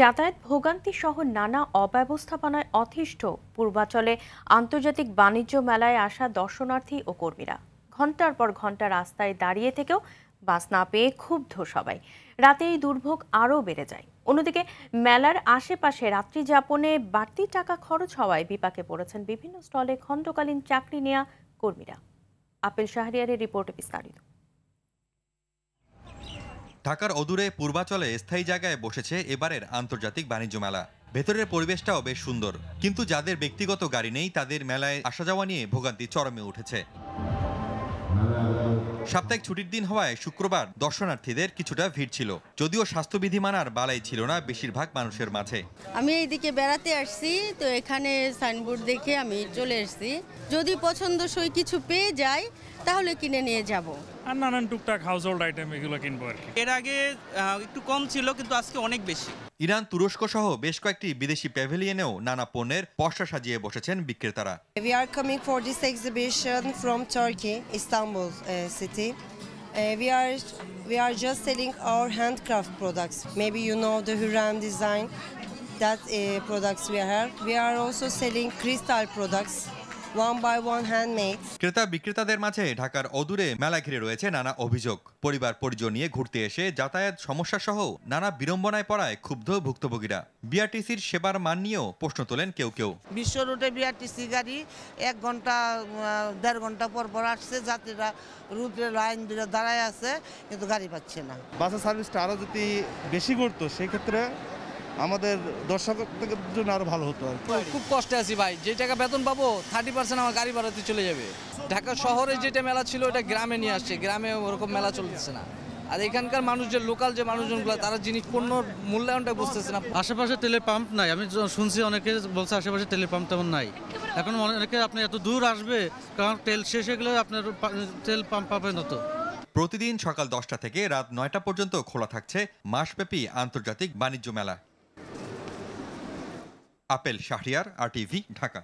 যাতায়াত ভোগান্তি সহ নানা অব্যবস্থাপনায় অতিষ্ঠ পূর্বাচলে আন্তর্জাতিক বাণিজ্য মেলায় আসা দর্শনার্থী ও কর্মীরা ঘন্টার পর ঘন্টা রাস্তায় দাঁড়িয়ে থেকেও বাস না পেয়ে ক্ষুব্ধ সবাই রাতে এই দুর্ভোগ আরও বেড়ে যায় অন্যদিকে মেলার আশেপাশে রাত্রি যাপনে বাড়তি টাকা খরচ হওয়ায় বিপাকে পড়েছেন বিভিন্ন স্টলে খণ্ডকালীন চাকরি নেয়া কর্মীরা আপেল শাহরিয়ারের রিপোর্টে বিস্তারিত ঢাকার অদূরে পূর্বাচলে স্থায়ী জায়গায় বসেছে এবারের আন্তর্জাতিক বাণিজ্য মেলা ভেতরের পরিবেশটাও বেশ সুন্দর কিন্তু যাদের ব্যক্তিগত গাড়ি নেই তাদের মেলায় আসা যাওয়া নিয়ে ভোগান্তি চরমে উঠেছে সাপ্তাহিক ছুটির দিন হওয়ায় শুক্রবার দর্শনার্থীদের কিছুটা ভিড় ছিল যদিও স্বাস্থ্যবিধি মানার বালাই ছিল না বেশিরভাগ মানুষের মাঝে আমি এইদিকে বেড়াতে আসছি তো এখানে সাইনবোর্ড দেখে আমি চলে এসছি যদি পছন্দসই কিছু পেয়ে যায় তাহলে কিনে নিয়ে যাব আর নানান টুকটাক হাউসহোল্ড আইটেম এগুলো কিনবো আর কি এর আগে একটু কম ছিল কিন্তু আজকে অনেক বেশি ইরান তুরস্ক সহ বেশ কয়েকটি বিদেশি প্যাভিলিয়নেও নানা পণ্যের পসরা সাজিয়ে বসেছেন বিক্রেতারা we are coming for this exhibition from Turkey Istanbul city we are we are just selling our handcraft products maybe you know the হুরান design that products we are we are also selling crystal products one by one handmade ক্রেতা বিক্রেতাদের মাঝে ঢাকার অদূরে মেলা ঘিরে রয়েছে নানা অভিযোগ পরিবার পরিজন নিয়ে ঘুরতে এসে যাতায়াত সমস্যা সহ নানা বিড়ম্বনায় পড়ায় ক্ষুব্ধ ভুক্তভোগীরা বিআরটিসির সেবার মান নিয়েও প্রশ্ন তোলেন কেউ কেউ বিশ্ব রুটে বিআরটিসি গাড়ি এক ঘন্টা দেড় ঘন্টা পর পর আসছে যাত্রীরা রুটের লাইন দাঁড়ায় আছে কিন্তু গাড়ি পাচ্ছে না বাসের সার্ভিসটা আরও যদি বেশি করতো সেক্ষেত্রে আমাদের দর্শকদের জন্য আরো ভালো হতো খুব কষ্টে আছি ভাই যে টাকা বেতন পাবো থার্টি পার্সেন্ট আমার গাড়ি ভাড়াতে চলে যাবে ঢাকা শহরে যেটা মেলা ছিল ওটা গ্রামে নিয়ে আসছে গ্রামে ওরকম মেলা চলতেছে না আর এখানকার মানুষ যে লোকাল যে মানুষজনগুলো তারা জিনিস পণ্য মূল্যায়নটা বুঝতেছে না আশেপাশে তেলের পাম্প নাই আমি শুনছি অনেকে বলছে আশেপাশে তেলের পাম্প তেমন নাই এখন অনেকে আপনি এত দূর আসবে কারণ তেল শেষ হয়ে গেলে আপনার তেল পাম্প পাবেন তো প্রতিদিন সকাল দশটা থেকে রাত নয়টা পর্যন্ত খোলা থাকছে মাসব্যাপী আন্তর্জাতিক বাণিজ্য মেলা আপেল শাহরিয়ার আর টিভি ঢাকা